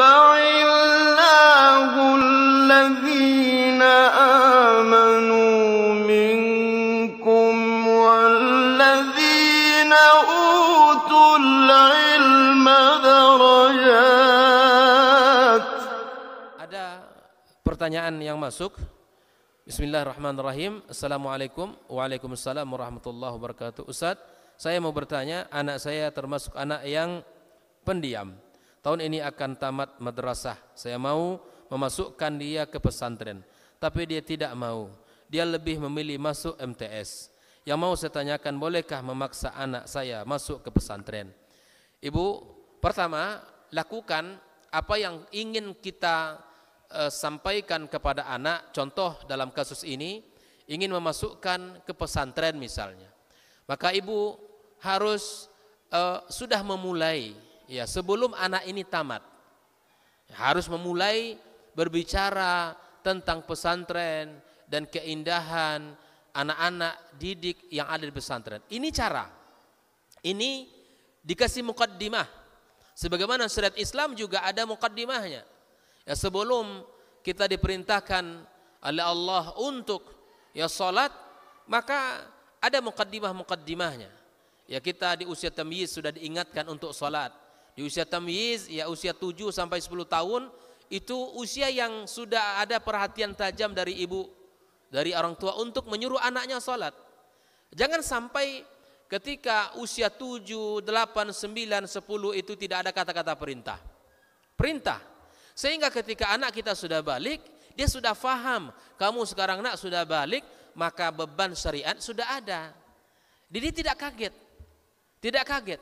Ada pertanyaan yang masuk Bismillahirrahmanirrahim Assalamualaikum Waalaikumsalam Warahmatullahi Wabarakatuh Ustaz saya mau bertanya, anak saya termasuk anak yang pendiam tahun ini akan tamat madrasah. Saya mau memasukkan dia ke pesantren, tapi dia tidak mau. Dia lebih memilih masuk MTS. Yang mau saya tanyakan, bolehkah memaksa anak saya masuk ke pesantren? Ibu, pertama, lakukan apa yang ingin kita e, sampaikan kepada anak. Contoh dalam kasus ini, ingin memasukkan ke pesantren misalnya. Maka ibu harus e, sudah memulai Ya, sebelum anak ini tamat harus memulai berbicara tentang pesantren dan keindahan anak-anak didik yang ada di pesantren. Ini cara. Ini dikasih mukaddimah. Sebagaimana syariat Islam juga ada mukaddimahnya. Ya sebelum kita diperintahkan oleh Allah untuk ya salat, maka ada mukaddimah-mukaddimahnya. Ya kita di usia tamyiz sudah diingatkan untuk salat. Di usia tamyiz ya usia 7 sampai 10 tahun itu usia yang sudah ada perhatian tajam dari ibu dari orang tua untuk menyuruh anaknya sholat. Jangan sampai ketika usia 7, 8, 9, 10 itu tidak ada kata-kata perintah. Perintah. Sehingga ketika anak kita sudah balik, dia sudah faham, kamu sekarang nak sudah balik, maka beban syariat sudah ada. Jadi tidak kaget. Tidak kaget.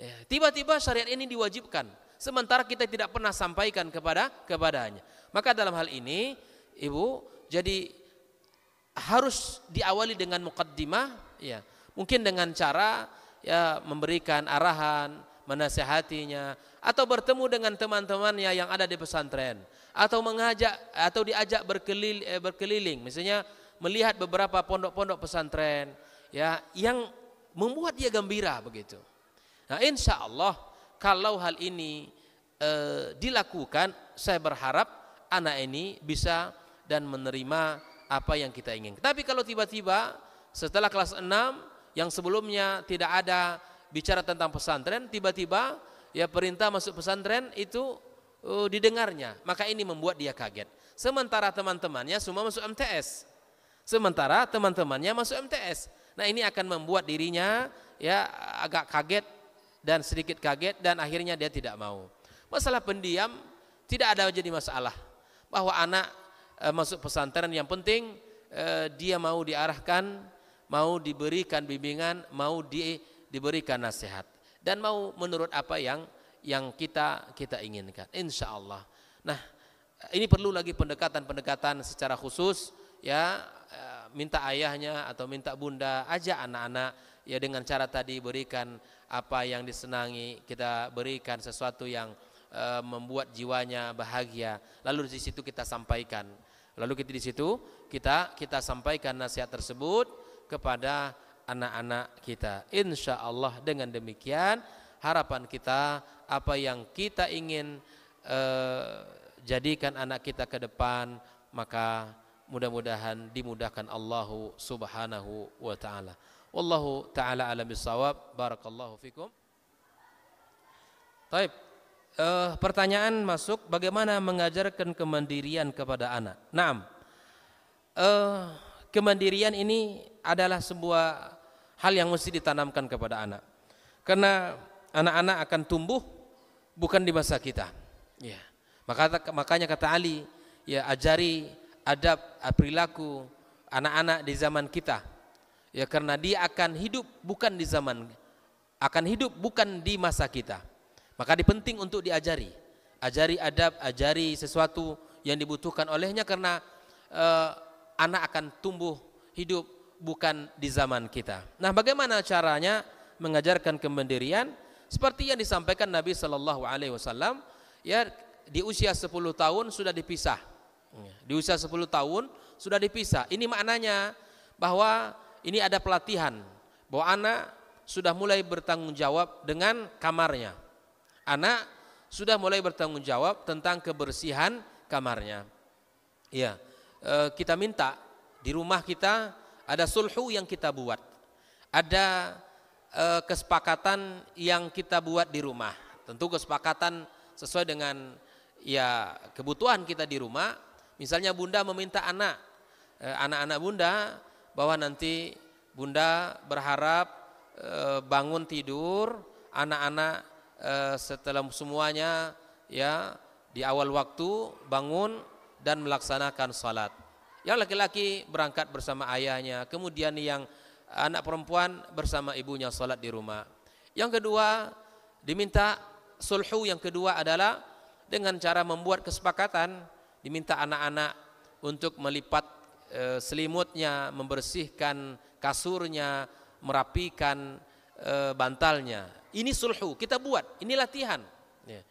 Ya, tiba-tiba syariat ini diwajibkan, sementara kita tidak pernah sampaikan kepada kepadanya. Maka dalam hal ini, ibu, jadi harus diawali dengan mukaddimah, ya, mungkin dengan cara ya memberikan arahan, menasehatinya, atau bertemu dengan teman-temannya yang ada di pesantren, atau mengajak atau diajak berkeliling, eh, berkeliling, misalnya melihat beberapa pondok-pondok pesantren, ya, yang membuat dia gembira begitu. Nah insya Allah kalau hal ini e, dilakukan saya berharap anak ini bisa dan menerima apa yang kita ingin. Tapi kalau tiba-tiba setelah kelas 6 yang sebelumnya tidak ada bicara tentang pesantren, tiba-tiba ya perintah masuk pesantren itu uh, didengarnya, maka ini membuat dia kaget. Sementara teman-temannya semua masuk MTS. Sementara teman-temannya masuk MTS. Nah, ini akan membuat dirinya ya agak kaget dan sedikit kaget dan akhirnya dia tidak mau. Masalah pendiam tidak ada jadi masalah bahwa anak e, masuk pesantren yang penting e, dia mau diarahkan, mau diberikan bimbingan, mau di, diberikan nasihat dan mau menurut apa yang yang kita kita inginkan. Insya Allah. Nah, eh, ini perlu lagi pendekatan-pendekatan secara khusus ya minta ayahnya atau minta bunda aja anak-anak ya dengan cara tadi berikan apa yang disenangi, kita berikan sesuatu yang e, membuat jiwanya bahagia. Lalu di situ kita sampaikan. Lalu kita di situ kita kita sampaikan nasihat tersebut kepada anak-anak kita. Insya Allah dengan demikian harapan kita apa yang kita ingin e, jadikan anak kita ke depan maka mudah-mudahan dimudahkan Allah Subhanahu wa taala. Wallahu taala alam bisawab. Barakallahu fikum. Taib. Uh, pertanyaan masuk bagaimana mengajarkan kemandirian kepada anak. Naam. Uh, kemandirian ini adalah sebuah hal yang mesti ditanamkan kepada anak. Karena anak-anak akan tumbuh bukan di masa kita. Ya. Maka makanya kata Ali, ya ajari adab perilaku anak-anak di zaman kita Ya karena dia akan hidup bukan di zaman akan hidup bukan di masa kita. Maka dipenting untuk diajari. Ajari adab, ajari sesuatu yang dibutuhkan olehnya karena uh, anak akan tumbuh hidup bukan di zaman kita. Nah, bagaimana caranya mengajarkan kemandirian seperti yang disampaikan Nabi Shallallahu alaihi wasallam ya di usia 10 tahun sudah dipisah. Di usia 10 tahun sudah dipisah. Ini maknanya bahwa ini ada pelatihan bahwa anak sudah mulai bertanggung jawab dengan kamarnya. Anak sudah mulai bertanggung jawab tentang kebersihan kamarnya. Ya, kita minta di rumah kita ada sulhu yang kita buat. Ada e, kesepakatan yang kita buat di rumah. Tentu kesepakatan sesuai dengan ya kebutuhan kita di rumah. Misalnya bunda meminta anak, e, anak-anak bunda bahwa nanti Bunda berharap eh, bangun tidur anak-anak eh, setelah semuanya ya di awal waktu bangun dan melaksanakan salat. Yang laki-laki berangkat bersama ayahnya, kemudian yang anak perempuan bersama ibunya salat di rumah. Yang kedua, diminta sulhu yang kedua adalah dengan cara membuat kesepakatan diminta anak-anak untuk melipat Eh, selimutnya, membersihkan kasurnya, merapikan eh, bantalnya. Ini sulhu, kita buat, ini latihan. Ya.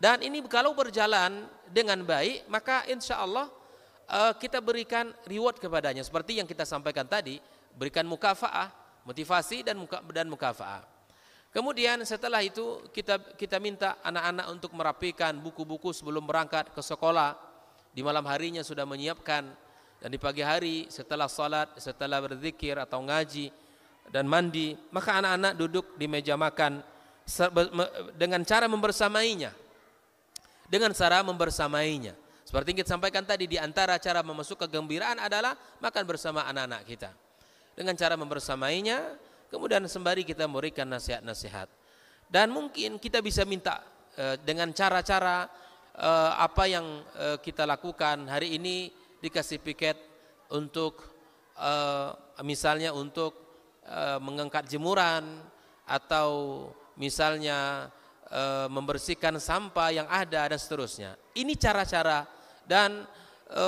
Dan ini kalau berjalan dengan baik, maka insya Allah eh, kita berikan reward kepadanya. Seperti yang kita sampaikan tadi, berikan mukafaah, motivasi dan muka, dan mukafaah. Kemudian setelah itu kita kita minta anak-anak untuk merapikan buku-buku sebelum berangkat ke sekolah. Di malam harinya sudah menyiapkan dan di pagi hari setelah salat, setelah berzikir atau ngaji dan mandi, maka anak-anak duduk di meja makan dengan cara membersamainya. Dengan cara membersamainya. Seperti yang kita sampaikan tadi di antara cara memasuk kegembiraan adalah makan bersama anak-anak kita. Dengan cara membersamainya, kemudian sembari kita memberikan nasihat-nasihat. Dan mungkin kita bisa minta eh, dengan cara-cara eh, apa yang eh, kita lakukan hari ini dikasih piket untuk uh, misalnya untuk uh, mengangkat jemuran atau misalnya e, membersihkan sampah yang ada dan seterusnya. Ini cara-cara dan e,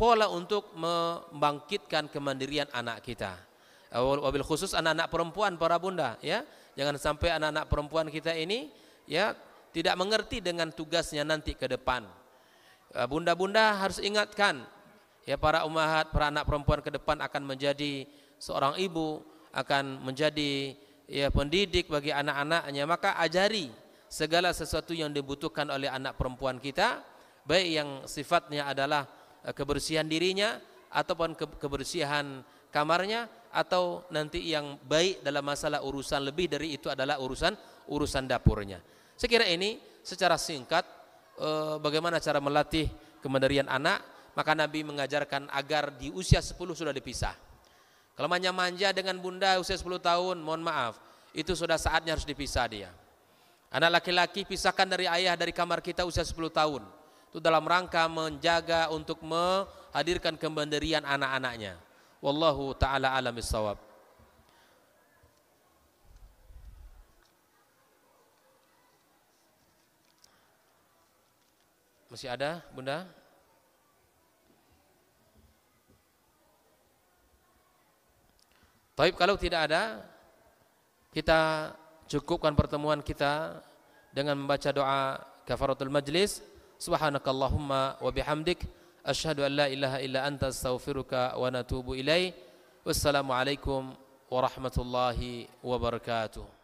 pola untuk membangkitkan kemandirian anak kita. Wabil khusus anak-anak perempuan para bunda ya. Jangan sampai anak-anak perempuan kita ini ya tidak mengerti dengan tugasnya nanti ke depan. Bunda-bunda harus ingatkan Ya para umahat, para anak perempuan ke depan akan menjadi seorang ibu, akan menjadi ya pendidik bagi anak-anaknya, maka ajari segala sesuatu yang dibutuhkan oleh anak perempuan kita, baik yang sifatnya adalah eh, kebersihan dirinya ataupun kebersihan kamarnya atau nanti yang baik dalam masalah urusan lebih dari itu adalah urusan urusan dapurnya. Saya kira ini secara singkat eh, bagaimana cara melatih kemandirian anak maka Nabi mengajarkan agar di usia 10 sudah dipisah. Kalau manja-manja dengan bunda usia 10 tahun, mohon maaf, itu sudah saatnya harus dipisah dia. Anak laki-laki pisahkan dari ayah dari kamar kita usia 10 tahun. Itu dalam rangka menjaga untuk menghadirkan kemandirian anak-anaknya. Wallahu taala alamis sawab. Masih ada, Bunda? Tapi kalau tidak ada, kita cukupkan pertemuan kita dengan membaca doa kafaratul majlis. Subhanakallahumma wa bihamdik. Ashadu an la ilaha illa anta astaghfiruka wa natubu ilaih. Wassalamualaikum warahmatullahi wabarakatuh.